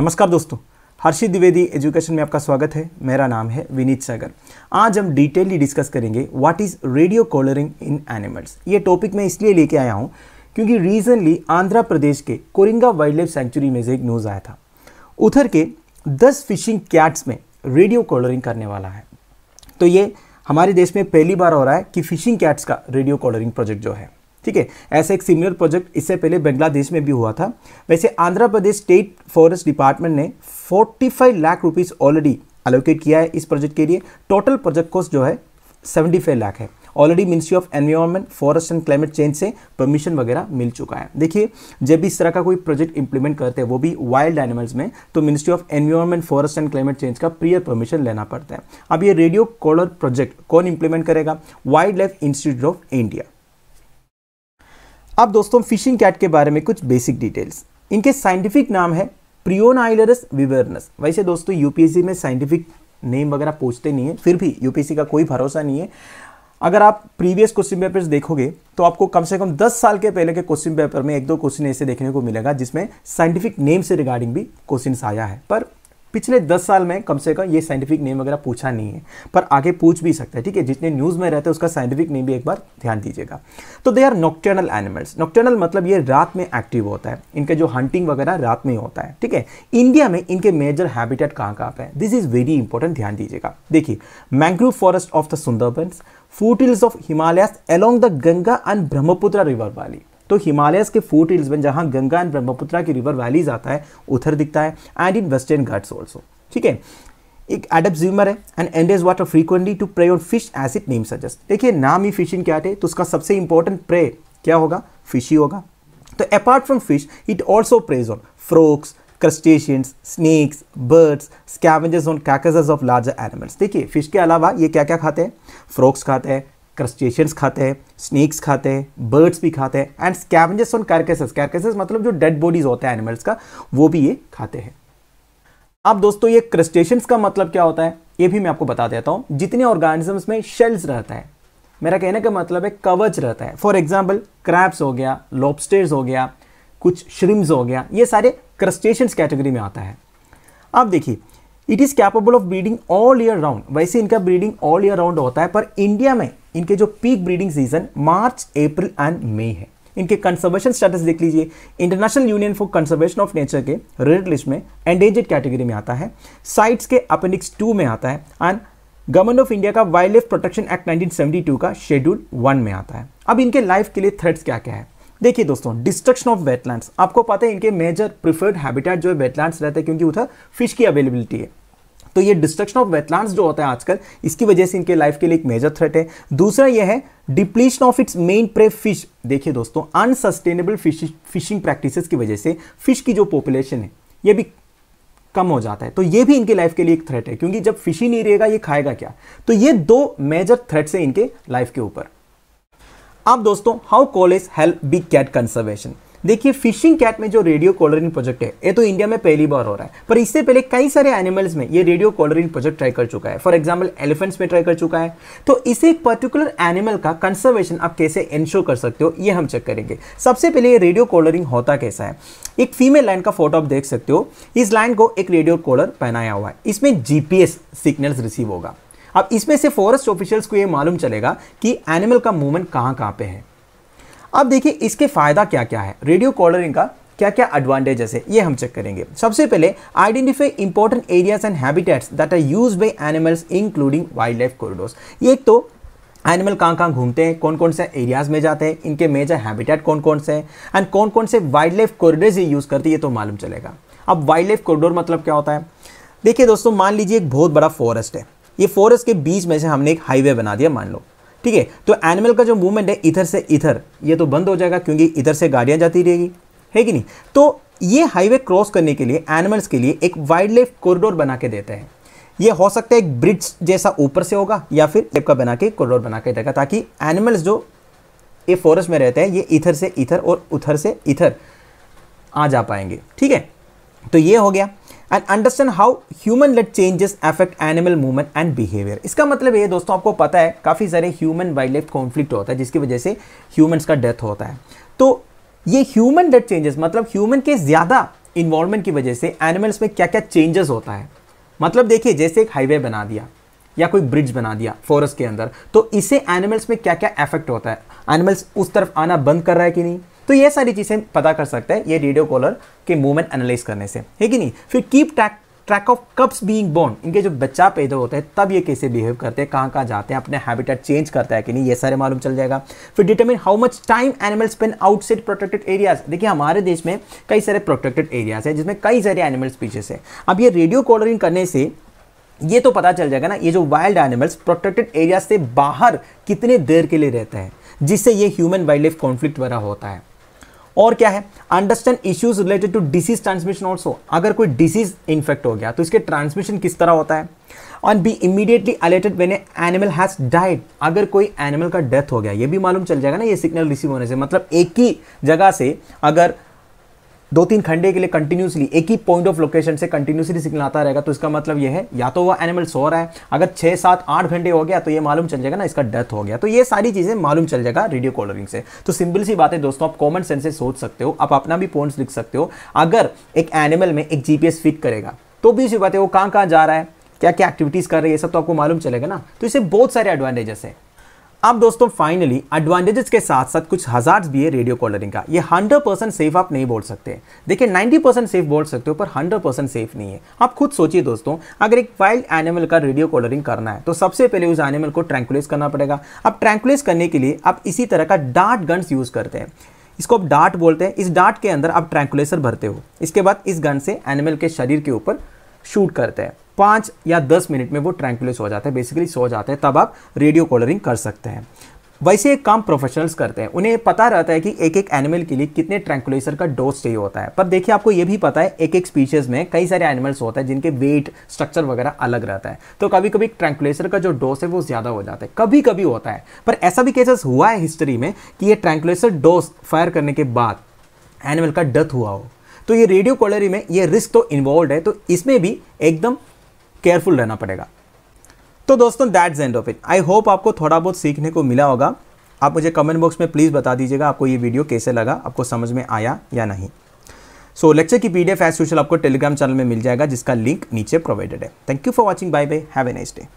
नमस्कार दोस्तों हर्षित द्विवेदी एजुकेशन में आपका स्वागत है मेरा नाम है विनीत सागर आज हम डिटेलली डिस्कस करेंगे what is radio collaring in animals ये टॉपिक मैं इसलिए लेके आया हूँ क्योंकि रिसेंटली आंध्र प्रदेश के कोरिंगा वाइल्ड लाइफ सेंचुरी में से एक न्यूज़ आया था उधर के दस फिशिंग कैट्स में रेडियो कॉलरिंग करने वाला है तो ये हमारे देश में पहली बार हो रहा है कि फिशिंग कैट्स का रेडियो कॉलरिंग प्रोजेक्ट जो है ठीक है ऐसा एक सिमिलर प्रोजेक्ट इससे पहले बांग्लादेश में भी हुआ था वैसे Andhra Pradesh state forest department ने 45 लाख रुपीस ऑलरेडी अलोकेट किया है इस प्रोजेक्ट के लिए टोटल प्रोजेक्ट कॉस्ट जो है 75 लाख है already ministry of environment forest and climate change से परमिशन वगैरह मिल चुका है देखिए जब भी इस तरह का कोई प्रोजेक्ट इंप्लीमेंट करते हैं वो भी वाइल्ड एनिमल्स में तो ministry of environment forest and climate change का प्रियर परमिशन लेना पड़ता है अब ये रेडियो कॉलर प्रोजेक्ट कौन इंप्लीमेंट करेगा wildlife institute of India अब दोस्तों फिशिंग कैट के बारे में कुछ बेसिक डिटेल्स इनके साइंटिफिक नाम है प्रियोनाइलरस विवर्नस वैसे दोस्तों यूपीएससी में साइंटिफिक नेम वगैरह पूछते नहीं है फिर भी यूपीएससी का कोई भरोसा नहीं है अगर आप प्रीवियस क्वेश्चन पेपर्स देखोगे तो आपको कम से कम 10 साल के पहले के क्वेश्चन पेपर में एक दो क्वेश्चन ऐसे देखने को मिलेगा जिसमें साइंटिफिक नेम से रिगार्डिंग भी क्वेश्चन आया है पर पिछले दस साल में कम से कम ये साइंटिफिक नेम वगैरह पूछा नहीं है पर आगे पूछ भी सकता है ठीक है जितने न्यूज़ में रहते हैं उसका साइंटिफिक नेम भी एक बार ध्यान दीजिएगा तो they are nocturnal animals nocturnal मतलब ये रात में एक्टिव होता है इनका जो हंटिंग वगैरह रात में होता है ठीक है इंडिया में इनके मेजर हैबिटेट कहाँ कहाँ पर है दिस इज़ वेरी इंपॉर्टेंट ध्यान दीजिएगा देखिए mangrove forest of the Sundarbans hills of Himalayas along the Ganga and Brahmaputra river वाली तो हिमालयस के फोर्ट हिल्स में जहां गंगा एंड ब्रह्मपुत्र की रिवर वैलीज आता है उधर दिखता है and in western Ghats also ठीक है एक एडप ज्यूमर है and and is water frequently to prey on fish as it name suggest देखिए नाम ही फिशिंग क्या थे तो उसका सबसे इंपॉर्टेंट प्रे क्या होगा फिश ही होगा तो apart from fish it also preys on frogs crustaceans snakes birds scavengers on carcasses of larger animals देखिए फिश के अलावा ये क्या क्या खाते हैं फ्रोक्स खाते हैं क्रस्टेशियंस खाते हैं स्नेक्स खाते हैं बर्ड्स भी खाते हैं and scavengers on carcasses carcasses मतलब जो डेड बॉडीज होते हैं एनिमल्स का वो भी ये खाते हैं अब दोस्तों ये क्रस्टेशंस का मतलब क्या होता है ये भी मैं आपको बता देता हूँ जितने ऑर्गेनिजम्स में शेल्स रहता है मेरा कहने का मतलब है कवच रहता है फॉर एग्जाम्पल क्रैप्स हो गया लॉबस्टर्स हो गया कुछ श्रिम्स हो गया ये सारे क्रस्टेशंस कैटेगरी में आता है अब देखिए it is capable of breeding all year round वैसे इनका ब्रीडिंग ऑल ईयर राउंड होता है पर इंडिया में इनके जो peak breeding season March April and May है इनके कंजर्वेशन स्टेटस देख लीजिए International Union for Conservation of Nature के रेड लिस्ट में एंडेजेड कैटेगरी में आता है साइट्स के अपेंडिक्स टू में आता है एंड गवर्नमेंट ऑफ इंडिया का वाइल्ड लाइफ प्रोटेक्शन एक्ट 1972 का शेड्यूल वन में आता है अब इनके लाइफ के लिए थ्रेट्स क्या क्या है देखिए दोस्तों डिस्ट्रक्शन ऑफ वेटलैंड्स आपको पता है इनके मेजर प्रिफर्ड हैबिटेट जो है वेटलैंड्स रहते हैं क्योंकि उधर फिश की अवेलेबिलिटी है तो ये डिस्ट्रक्शन ऑफ वेटलैंड जो होता है आजकल इसकी वजह से इनके लाइफ के लिए एक मेजर थ्रेट है दूसरा यह है depletion of its main prey fish देखिए दोस्तों अनसस्टेनेबल फिश फिशिंग प्रैक्टिस की वजह से फिश की जो पॉपुलेशन है ये भी कम हो जाता है तो ये भी इनके लाइफ के लिए एक थ्रेट है क्योंकि जब फिश ही नहीं रहेगा ये खाएगा क्या तो ये दो मेजर थ्रेट्स हैं इनके लाइफ के ऊपर अब दोस्तों how collars help big cat conservation देखिए फिशिंग कैट में जो रेडियो कॉलरिंग प्रोजेक्ट है ये तो इंडिया में पहली बार हो रहा है पर इससे पहले कई सारे एनिमल्स में ये रेडियो कॉलरिंग प्रोजेक्ट ट्राई कर चुका है फॉर एग्जाम्पल एलिफेंट्स में ट्राई कर चुका है तो इसे एक पर्टिकुलर एनिमल का कंसर्वेशन आप कैसे इंश्योर कर सकते हो ये हम चेक करेंगे सबसे पहले ये रेडियो कॉलरिंग होता कैसा है एक फीमेल लाइन का फोटो आप देख सकते हो इस लाइन को एक रेडियो कॉलर पहनाया हुआ है इसमें जीपीएस सिग्नल्स रिसीव होगा अब इसमें से फॉरेस्ट ऑफिशियल्स को ये मालूम चलेगा कि एनिमल का मूवमेंट कहाँ कहाँ पे है अब देखिए इसके फ़ायदा क्या क्या है रेडियो कॉलरिंग का क्या क्या एडवांटेजेस है ये हम चेक करेंगे सबसे पहले identify important areas and habitats that are use by animals including wildlife corridors एक तो एनिमल कहाँ कहाँ घूमते हैं कौन कौन से एरियाज़ में जाते हैं इनके मेजर हैबिटेट कौन कौन से हैं एंड कौन कौन से वाइल्ड लाइफ कॉरिडोर्स ये यूज़ करती है ये तो मालूम चलेगा अब वाइल्ड लाइफ कॉरिडोर मतलब क्या होता है देखिए दोस्तों मान लीजिए एक बहुत बड़ा फॉरेस्ट है ये फॉरेस्ट के बीच में से हमने एक हाईवे बना दिया मान लो ठीक है तो एनिमल का जो मूवमेंट है इधर से इधर ये तो बंद हो जाएगा क्योंकि इधर से गाड़ियाँ जाती रहेगी है कि नहीं तो ये हाईवे क्रॉस करने के लिए एनिमल्स के लिए एक वाइल्ड लाइफ कॉरिडोर बना के देते हैं ये हो सकता है एक ब्रिज जैसा ऊपर से होगा या फिर लेप का बना के कॉरिडोर बना के देगा ताकि एनिमल्स जो ये फॉरेस्ट में रहते हैं ये इधर से इधर और उधर से इधर आ जा पाएंगे ठीक है तो ये हो गया and understand how human led changes affect animal movement and behaviour इसका मतलब ये दोस्तों आपको पता है काफ़ी सारे ह्यूमन वाइल्ड लाइफ कॉन्फ्लिक्ट होता है जिसकी वजह से ह्यूमन्स का डेथ होता है तो ये ह्यूमन लेट चेंजेस मतलब ह्यूमन के ज़्यादा इन्वॉल्वमेंट की वजह से एनिमल्स में क्या क्या चेंजेस होता है मतलब देखिए जैसे एक हाईवे बना दिया या कोई ब्रिज बना दिया फॉरेस्ट के अंदर तो इसे एनिमल्स में क्या क्या इफेक्ट होता है एनिमल्स उस तरफ आना बंद कर रहा है कि नहीं तो ये सारी चीज़ें पता कर सकते हैं ये रेडियो कॉलर के मूवमेंट एनालाइज करने से है कि नहीं फिर keep track track of cubs being born इनके जो बच्चा पैदा होता है तब ये कैसे बिहेव करते हैं कहाँ कहाँ जाते हैं अपने हैबिटेट चेंज करता है कि नहीं ये सारे मालूम चल जाएगा फिर determine how much time animal spend outside protected areas देखिए हमारे देश में कई सारे प्रोटेक्टेड एरियाज है जिसमें कई सारे एनिमल स्पीशीज हैं अब ये रेडियो कॉलरिंग करने से ये तो पता चल जाएगा ना ये जो वाइल्ड एनिमल्स प्रोटेक्टेड एरिया से बाहर कितने देर के लिए रहते हैं जिससे ये ह्यूमन वाइल्ड लाइफ कॉन्फ्लिक्ट वगैरह होता है और क्या है understand issues related to disease transmission also अगर कोई डिसीज इन्फेक्ट हो गया तो इसके ट्रांसमिशन किस तरह होता है and be immediately alerted when animal has died अगर कोई एनिमल का डेथ हो गया ये भी मालूम चल जाएगा ना ये सिग्नल रिसीव होने से मतलब एक ही जगह से अगर दो तीन खंडे के लिए कंटिन्यूसली एक ही पॉइंट ऑफ लोकेशन से कंटिन्यूसली सिग्नल आता रहेगा तो इसका मतलब यह है या तो वह एनिमल सो रहा है अगर छः सात आठ घंटे हो गया तो ये मालूम चल जाएगा ना इसका डेथ हो गया तो ये सारी चीज़ें मालूम चल जाएगा रेडियो कॉलरिंग से तो सिंपल सी बात है दोस्तों आप कॉमन सेंस से सोच सकते हो आप अपना भी पॉइंट्स लिख सकते हो अगर एक एनिमल में एक जी फिट करेगा तो भी इसी बात है वो कहाँ कहाँ जा रहा है क्या क्या एक्टिविटीज़ कर रही है सब तो आपको मालूम चलेगा ना तो इसे बहुत सारे एडवांटेजेस हैं अब दोस्तों फाइनली एडवांटेजेस के साथ साथ कुछ हजार्ड्स भी है रेडियो कॉलरिंग का ये 100 परसेंट सेफ आप नहीं बोल सकते देखिए 90 परसेंट सेफ बोल सकते हो पर 100 परसेंट सेफ नहीं है आप खुद सोचिए दोस्तों अगर एक वाइल्ड एनिमल का रेडियो कॉलरिंग करना है तो सबसे पहले उस एनिमल को ट्रैंकुलेस करना पड़ेगा अब ट्रैंकुलेस करने के लिए आप इसी तरह का डार्ट गन्स यूज़ करते हैं इसको आप डार्ट बोलते हैं इस डार्ट के अंदर आप ट्रैंकुलेसर भरते हो इसके बाद इस गन से एनिमल के शरीर के ऊपर शूट करते हैं पाँच या दस मिनट में वो ट्रैंकुलस हो जाता है बेसिकली सो जाते हैं तब आप रेडियो कॉलरिंग कर सकते हैं वैसे एक काम प्रोफेशनल्स करते हैं उन्हें पता रहता है कि एक एक एनिमल के लिए कितने ट्रैंकुलेसर का डोज चाहिए होता है पर देखिए आपको ये भी पता है एक एक स्पीशीज़ में कई सारे एनिमल्स होते हैं जिनके वेट स्ट्रक्चर वगैरह अलग रहता है तो कभी कभी ट्रैंकुलेसर का जो डोज है वो ज़्यादा हो जाता है कभी कभी होता है पर ऐसा भी केसेस हुआ है हिस्ट्री में कि ये ट्रैंकुलेसर डोज फायर करने के बाद एनिमल का डेथ हुआ हो तो ये रेडियो कॉलरी में ये रिस्क तो इन्वॉल्व है तो इसमें भी एकदम केयरफुल रहना पड़ेगा तो दोस्तों that's end of it I hope आपको थोड़ा बहुत सीखने को मिला होगा आप मुझे कमेंट बॉक्स में प्लीज़ बता दीजिएगा आपको ये वीडियो कैसे लगा आपको समझ में आया या नहीं सो so, लेक्चर की पीडीएफ डी एफ आपको टेलीग्राम चैनल में मिल जाएगा जिसका लिंक नीचे प्रोवाइडेड है thank you for watching bye bye have a nice day